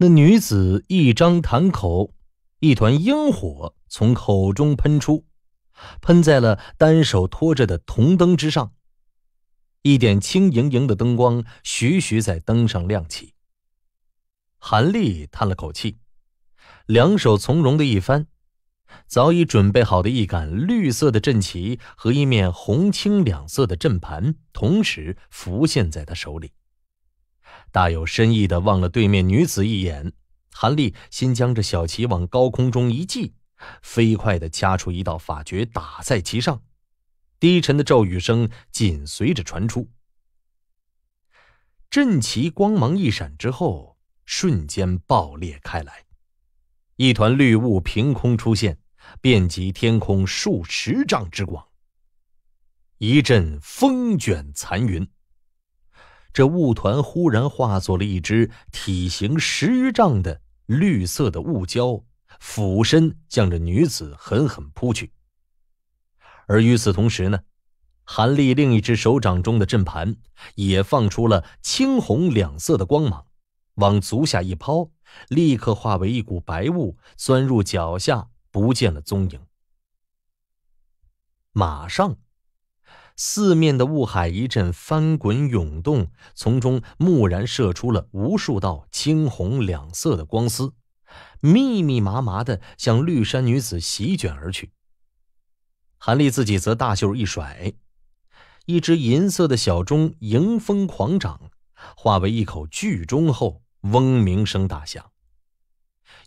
那女子一张檀口，一团烟火从口中喷出，喷在了单手托着的铜灯之上。一点轻盈盈的灯光徐徐在灯上亮起。韩立叹了口气，两手从容的一翻，早已准备好的一杆绿色的阵旗和一面红青两色的阵盘同时浮现在他手里。大有深意的望了对面女子一眼，韩立先将这小旗往高空中一系，飞快的掐出一道法诀打在其上，低沉的咒语声紧随着传出。阵旗光芒一闪之后，瞬间爆裂开来，一团绿雾凭空出现，遍及天空数十丈之广。一阵风卷残云。这雾团忽然化作了一只体型十余丈的绿色的雾蛟，俯身向着女子狠狠扑去。而与此同时呢，韩立另一只手掌中的阵盘也放出了青红两色的光芒，往足下一抛，立刻化为一股白雾钻入脚下，不见了踪影。马上。四面的雾海一阵翻滚涌动，从中蓦然射出了无数道青红两色的光丝，密密麻麻的向绿衫女子席卷而去。韩立自己则大袖一甩，一只银色的小钟迎风狂涨，化为一口巨钟后，嗡鸣声大响。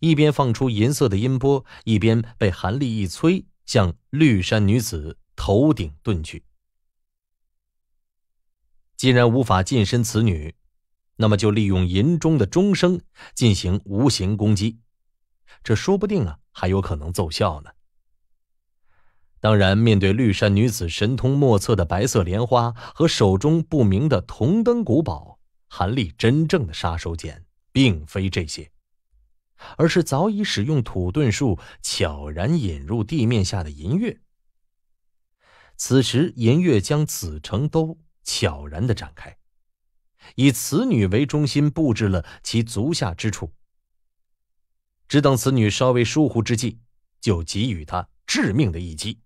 一边放出银色的音波，一边被韩立一催，向绿衫女子头顶遁去。既然无法近身此女，那么就利用银钟的钟声进行无形攻击，这说不定啊还有可能奏效呢。当然，面对绿衫女子神通莫测的白色莲花和手中不明的铜灯古堡，韩立真正的杀手锏并非这些，而是早已使用土遁术悄然引入地面下的银月。此时，银月将紫城都悄然的展开，以此女为中心布置了其足下之处，只等此女稍微疏忽之际，就给予她致命的一击。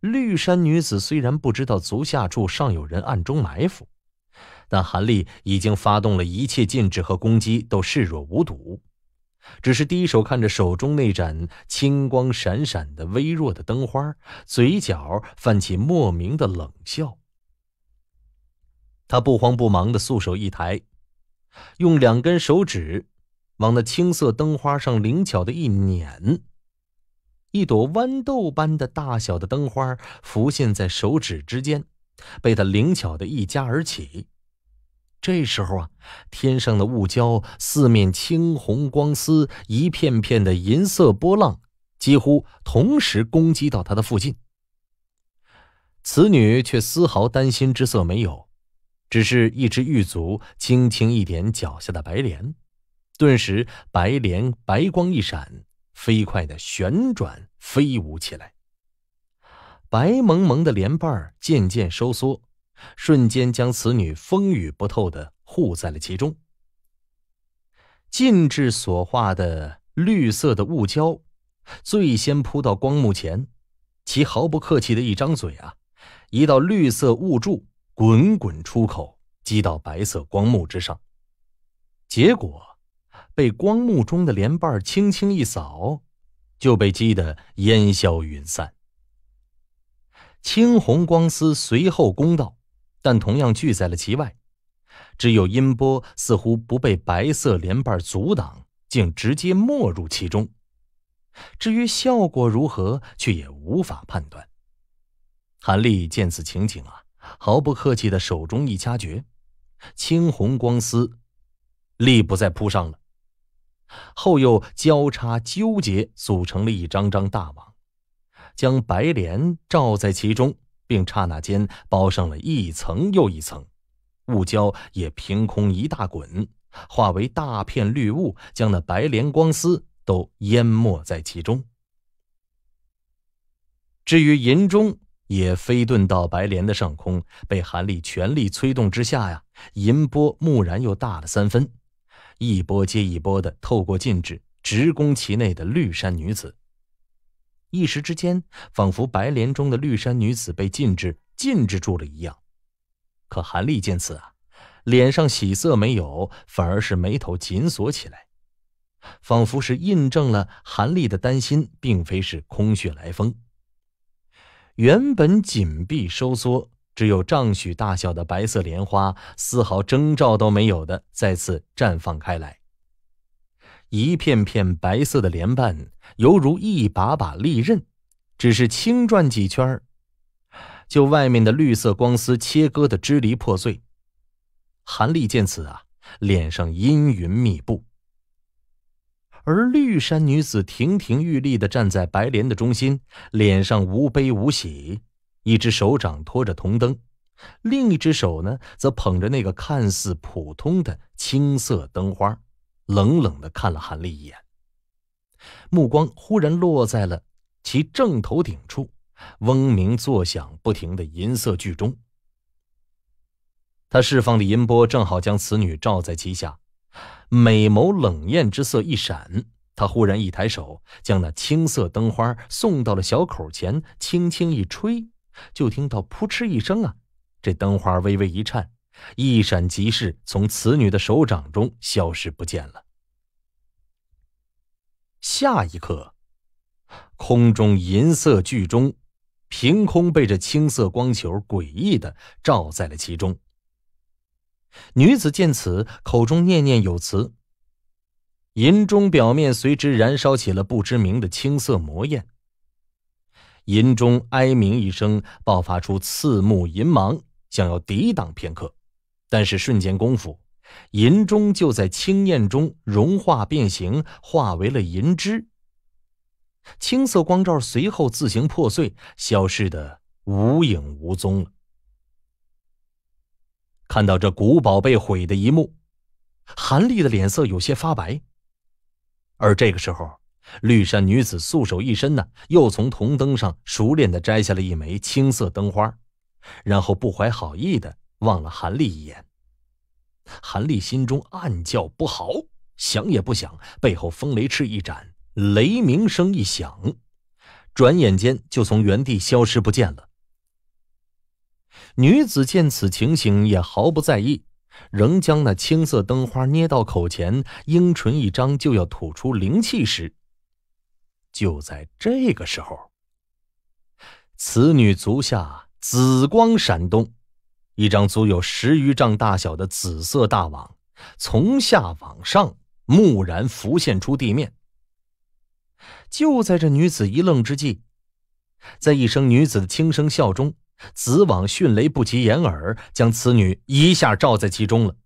绿衫女子虽然不知道足下处尚有人暗中埋伏，但韩立已经发动了一切禁制和攻击，都视若无睹。只是低手看着手中那盏青光闪闪的微弱的灯花，嘴角泛起莫名的冷笑。他不慌不忙的素手一抬，用两根手指往那青色灯花上灵巧的一捻，一朵豌豆般的大小的灯花浮现在手指之间，被他灵巧的一夹而起。这时候啊，天上的雾胶四面青红光丝，一片片的银色波浪，几乎同时攻击到他的附近。此女却丝毫担心之色没有，只是一只玉足轻轻一点脚下的白莲，顿时白莲白光一闪，飞快的旋转飞舞起来。白蒙蒙的莲瓣渐渐收缩。瞬间将此女风雨不透的护在了其中。禁制所化的绿色的雾胶，最先扑到光幕前，其毫不客气的一张嘴啊，一道绿色雾柱滚滚出口，击到白色光幕之上，结果被光幕中的莲瓣轻轻一扫，就被击得烟消云散。青红光丝随后攻到。但同样聚在了其外，只有音波似乎不被白色莲瓣阻挡，竟直接没入其中。至于效果如何，却也无法判断。韩立见此情景啊，毫不客气的手中一掐诀，青红光丝力不再铺上了，后又交叉纠结，组成了一张张大网，将白莲罩在其中。并刹那间包上了一层又一层，雾胶也凭空一大滚，化为大片绿雾，将那白莲光丝都淹没在其中。至于银钟也飞遁到白莲的上空，被韩立全力催动之下呀，银波蓦然又大了三分，一波接一波的透过禁制，直攻其内的绿衫女子。一时之间，仿佛白莲中的绿衫女子被禁制、禁制住了一样。可韩立见此啊，脸上喜色没有，反而是眉头紧锁起来，仿佛是印证了韩立的担心并非是空穴来风。原本紧闭收缩、只有丈许大小的白色莲花，丝毫征兆都没有的，再次绽放开来。一片片白色的莲瓣，犹如一把把利刃，只是轻转几圈就外面的绿色光丝切割的支离破碎。韩立见此啊，脸上阴云密布。而绿衫女子亭亭玉立的站在白莲的中心，脸上无悲无喜，一只手掌托着铜灯，另一只手呢，则捧着那个看似普通的青色灯花。冷冷的看了韩立一眼，目光忽然落在了其正头顶处，嗡鸣作响不停的银色巨钟。他释放的音波正好将此女罩在其下，美眸冷艳之色一闪，他忽然一抬手，将那青色灯花送到了小口前，轻轻一吹，就听到扑哧一声啊，这灯花微微一颤。一闪即逝，从此女的手掌中消失不见了。下一刻，空中银色巨钟凭空被这青色光球诡异的罩在了其中。女子见此，口中念念有词。银钟表面随之燃烧起了不知名的青色魔焰。银钟哀鸣一声，爆发出刺目银芒，想要抵挡片刻。但是瞬间功夫，银钟就在青焰中融化变形，化为了银枝。青色光照随后自行破碎，消失的无影无踪了。看到这古堡被毁的一幕，韩立的脸色有些发白。而这个时候，绿衫女子素手一伸呢，又从铜灯上熟练的摘下了一枚青色灯花，然后不怀好意的。望了韩立一眼，韩立心中暗叫不好，想也不想，背后风雷翅一展，雷鸣声一响，转眼间就从原地消失不见了。女子见此情形也毫不在意，仍将那青色灯花捏到口前，樱唇一张就要吐出灵气时，就在这个时候，此女足下紫光闪动。一张足有十余丈大小的紫色大网，从下往上蓦然浮现出地面。就在这女子一愣之际，在一声女子的轻声笑中，紫网迅雷不及掩耳，将此女一下罩在其中了。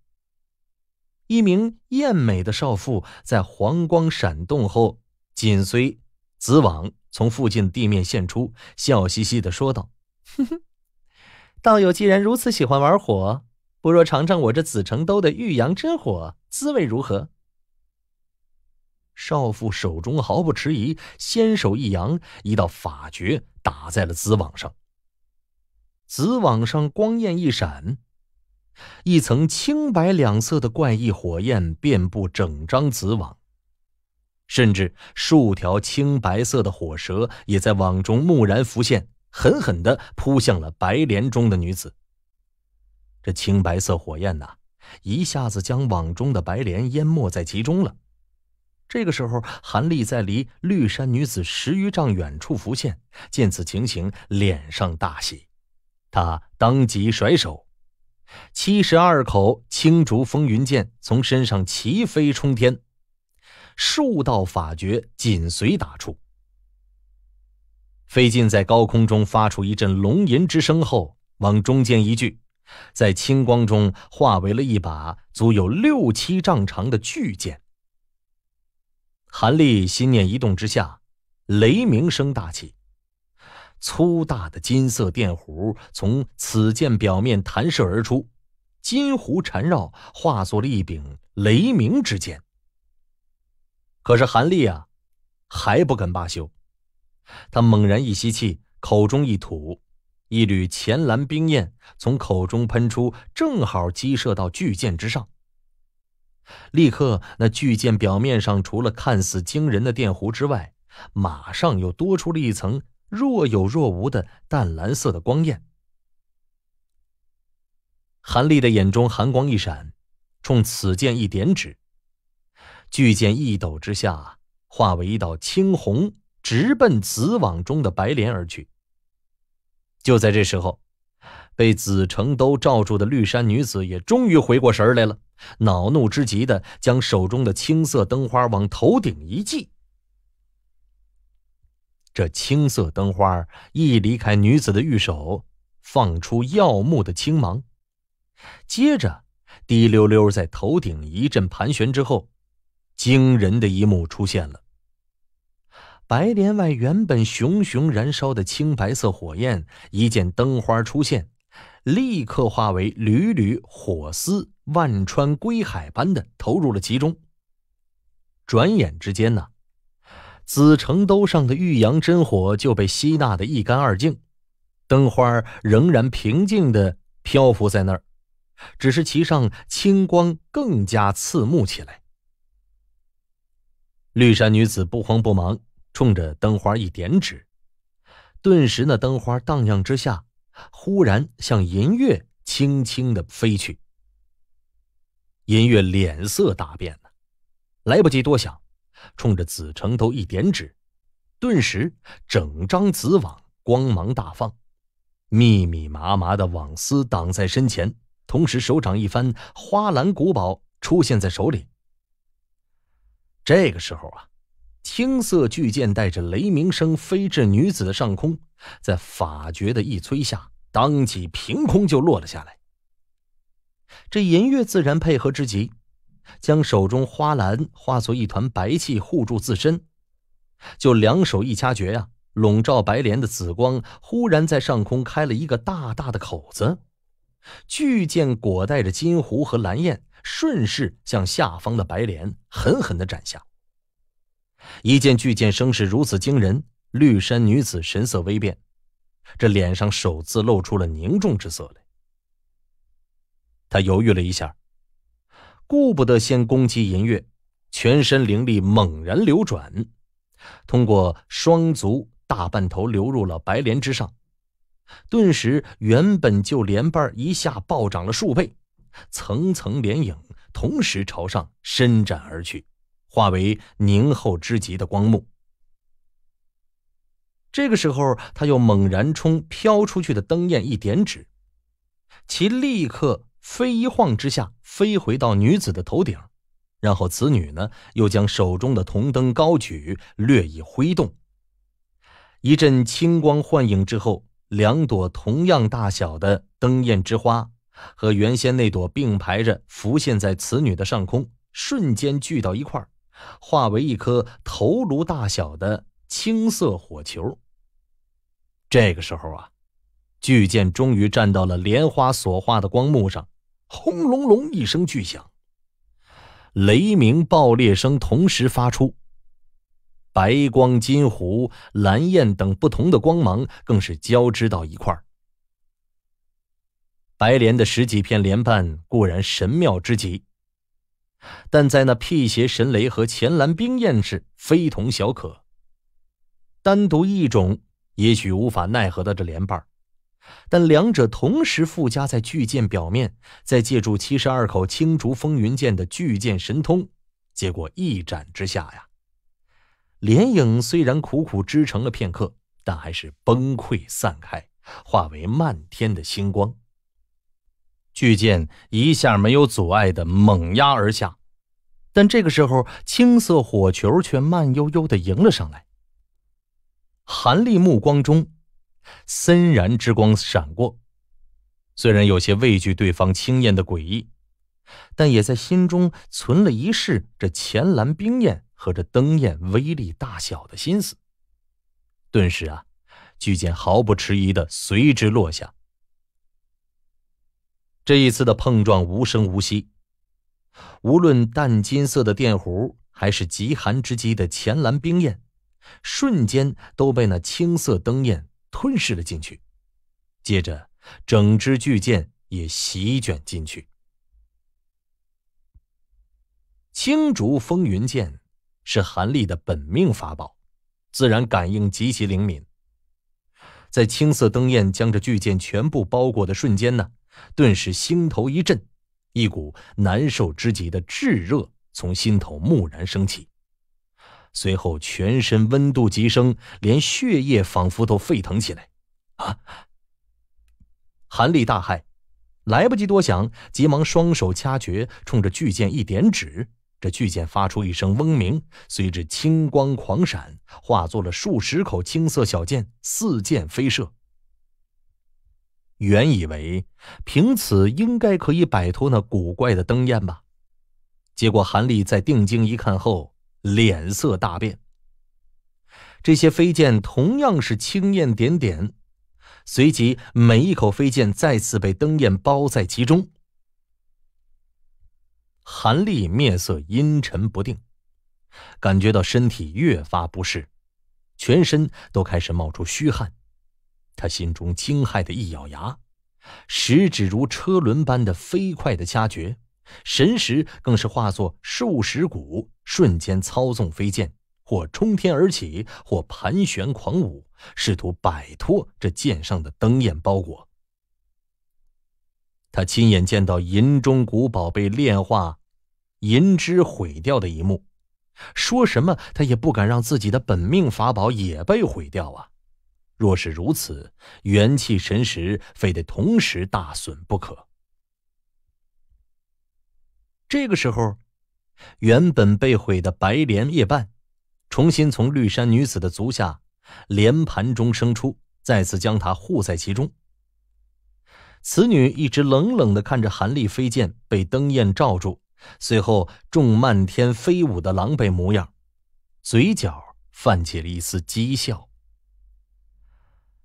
一名艳美的少妇在黄光闪动后，紧随紫网从附近地面现出，笑嘻嘻的说道：“哼哼。”道友既然如此喜欢玩火，不若尝尝我这紫城兜的玉阳真火滋味如何？少妇手中毫不迟疑，先手一扬，一道法诀打在了紫网上。紫网上光焰一闪，一层青白两色的怪异火焰遍布整张紫网，甚至数条青白色的火蛇也在网中蓦然浮现。狠狠的扑向了白莲中的女子。这青白色火焰呐，一下子将网中的白莲淹没在其中了。这个时候，韩立在离绿衫女子十余丈远处浮现，见此情形，脸上大喜。他当即甩手，七十二口青竹风云剑从身上齐飞冲天，数道法诀紧随打出。飞进在高空中发出一阵龙吟之声后，往中间一聚，在青光中化为了一把足有六七丈长的巨剑。韩立心念一动之下，雷鸣声大起，粗大的金色电弧从此剑表面弹射而出，金弧缠绕，化作了一柄雷鸣之剑。可是韩立啊，还不肯罢休。他猛然一吸气，口中一吐，一缕浅蓝冰焰从口中喷出，正好击射到巨剑之上。立刻，那巨剑表面上除了看似惊人的电弧之外，马上又多出了一层若有若无的淡蓝色的光焰。韩立的眼中寒光一闪，冲此剑一点指，巨剑一抖之下，化为一道青红。直奔紫网中的白莲而去。就在这时候，被紫城都罩住的绿衫女子也终于回过神来了，恼怒之极的将手中的青色灯花往头顶一系。这青色灯花一离开女子的玉手，放出耀目的青芒，接着滴溜溜在头顶一阵盘旋之后，惊人的一幕出现了。白莲外原本熊熊燃烧的青白色火焰，一见灯花出现，立刻化为缕缕火丝，万川归海般的投入了其中。转眼之间呢，紫城兜上的玉阳真火就被吸纳的一干二净，灯花仍然平静的漂浮在那儿，只是其上青光更加刺目起来。绿衫女子不慌不忙。冲着灯花一点指，顿时那灯花荡漾之下，忽然向银月轻轻的飞去。银月脸色大变来不及多想，冲着紫城头一点指，顿时整张紫网光芒大放，密密麻麻的网丝挡在身前，同时手掌一翻，花篮古宝出现在手里。这个时候啊。青色巨剑带着雷鸣声飞至女子的上空，在法诀的一催下，当即凭空就落了下来。这银月自然配合之极，将手中花篮化作一团白气护住自身，就两手一掐诀呀，笼罩白莲的紫光忽然在上空开了一个大大的口子，巨剑裹带着金狐和蓝燕，顺势向下方的白莲狠狠的斩下。一见巨剑声势如此惊人，绿衫女子神色微变，这脸上首次露出了凝重之色来。她犹豫了一下，顾不得先攻击银月，全身灵力猛然流转，通过双足大半头流入了白莲之上，顿时原本就莲瓣一下暴涨了数倍，层层莲影同时朝上伸展而去。化为凝后之极的光幕。这个时候，他又猛然冲飘出去的灯焰一点指，其立刻飞一晃之下飞回到女子的头顶。然后，此女呢又将手中的铜灯高举，略一挥动，一阵青光幻影之后，两朵同样大小的灯焰之花，和原先那朵并排着浮现在此女的上空，瞬间聚到一块儿。化为一颗头颅大小的青色火球。这个时候啊，巨剑终于站到了莲花所化的光幕上，轰隆隆一声巨响，雷鸣爆裂声同时发出，白光、金弧、蓝焰等不同的光芒更是交织到一块儿。白莲的十几片莲瓣固然神妙之极。但在那辟邪神雷和前蓝冰焰是非同小可，单独一种也许无法奈何的这连瓣，但两者同时附加在巨剑表面，再借助七十二口青竹风云剑的巨剑神通，结果一斩之下呀，莲影虽然苦苦支撑了片刻，但还是崩溃散开，化为漫天的星光。巨剑一下没有阻碍的猛压而下，但这个时候青色火球却慢悠悠的迎了上来。韩立目光中森然之光闪过，虽然有些畏惧对方青焰的诡异，但也在心中存了一试这前蓝冰焰和这灯焰威力大小的心思。顿时啊，巨剑毫不迟疑的随之落下。这一次的碰撞无声无息，无论淡金色的电弧还是极寒之极的前蓝冰焰，瞬间都被那青色灯焰吞噬了进去。接着，整支巨剑也席卷进去。青竹风云剑是韩立的本命法宝，自然感应极其灵敏。在青色灯焰将这巨剑全部包裹的瞬间呢？顿时心头一震，一股难受之极的炙热从心头蓦然升起，随后全身温度急升，连血液仿佛都沸腾起来。啊！韩立大骇，来不及多想，急忙双手掐诀，冲着巨剑一点指。这巨剑发出一声嗡鸣，随之青光狂闪，化作了数十口青色小剑，四箭飞射。原以为凭此应该可以摆脱那古怪的灯焰吧，结果韩立在定睛一看后脸色大变。这些飞剑同样是青焰点点，随即每一口飞剑再次被灯焰包在其中。韩立面色阴沉不定，感觉到身体越发不适，全身都开始冒出虚汗。他心中惊骇的一咬牙，食指如车轮般的飞快的掐诀，神识更是化作数十股，瞬间操纵飞剑，或冲天而起，或盘旋狂舞，试图摆脱这剑上的灯焰包裹。他亲眼见到银钟古宝被炼化、银枝毁掉的一幕，说什么他也不敢让自己的本命法宝也被毁掉啊！若是如此，元气神识非得同时大损不可。这个时候，原本被毁的白莲叶瓣，重新从绿衫女子的足下莲盘中生出，再次将她护在其中。此女一直冷冷的看着寒立飞剑被灯焰罩住，随后众漫天飞舞的狼狈模样，嘴角泛起了一丝讥笑。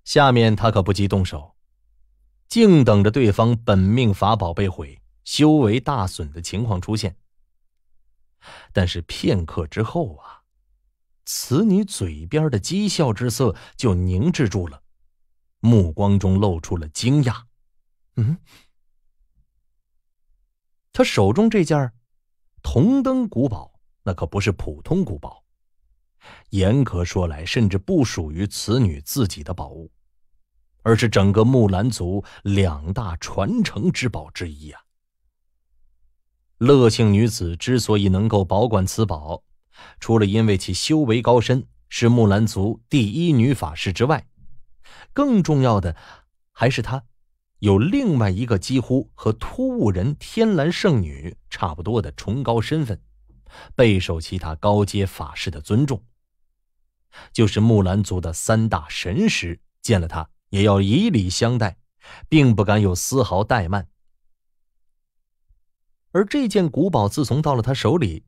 下面他可不急动手，静等着对方本命法宝被毁、修为大损的情况出现。但是片刻之后啊，此女嘴边的讥笑之色就凝滞住了，目光中露出了惊讶。嗯，她手中这件铜灯古宝，那可不是普通古宝，严格说来，甚至不属于此女自己的宝物。而是整个木兰族两大传承之宝之一啊！乐姓女子之所以能够保管此宝，除了因为其修为高深，是木兰族第一女法师之外，更重要的还是她有另外一个几乎和突兀人天蓝圣女差不多的崇高身份，备受其他高阶法师的尊重。就是木兰族的三大神师见了她。也要以礼相待，并不敢有丝毫怠慢。而这件古宝自从到了他手里，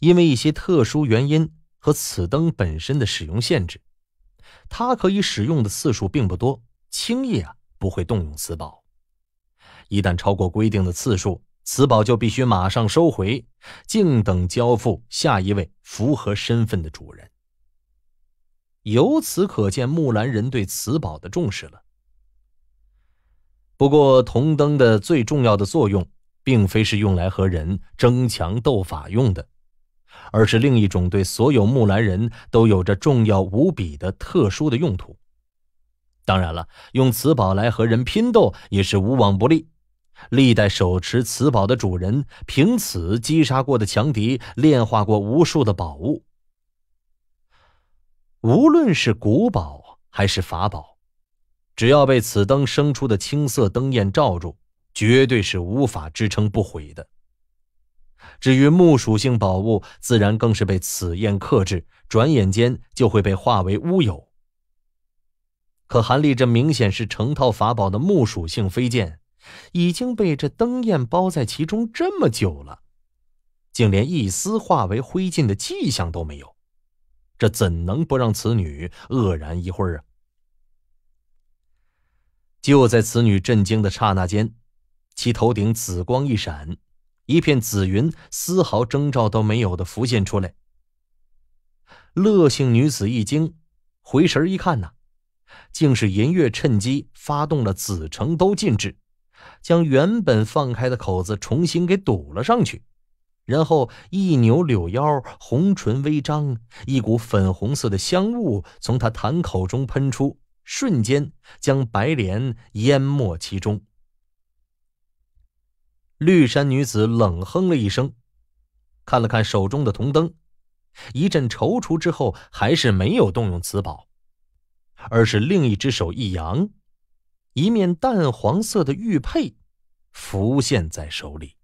因为一些特殊原因和此灯本身的使用限制，它可以使用的次数并不多。轻易啊不会动用此宝，一旦超过规定的次数，此宝就必须马上收回，静等交付下一位符合身份的主人。由此可见，木兰人对此宝的重视了。不过，铜灯的最重要的作用，并非是用来和人争强斗法用的，而是另一种对所有木兰人都有着重要无比的特殊的用途。当然了，用此宝来和人拼斗也是无往不利。历代手持此宝的主人，凭此击杀过的强敌，炼化过无数的宝物。无论是古堡还是法宝，只要被此灯生出的青色灯焰罩住，绝对是无法支撑不毁的。至于木属性宝物，自然更是被此焰克制，转眼间就会被化为乌有。可韩立这明显是成套法宝的木属性飞剑，已经被这灯焰包在其中这么久了，竟连一丝化为灰烬的迹象都没有。这怎能不让此女愕然一会儿啊？就在此女震惊的刹那间，其头顶紫光一闪，一片紫云丝毫征兆都没有的浮现出来。乐姓女子一惊，回神一看呐，竟是银月趁机发动了紫成都禁制，将原本放开的口子重新给堵了上去。然后一扭柳腰，红唇微张，一股粉红色的香雾从他檀口中喷出，瞬间将白莲淹没其中。绿衫女子冷哼了一声，看了看手中的铜灯，一阵踌躇之后，还是没有动用此宝，而是另一只手一扬，一面淡黄色的玉佩浮现在手里。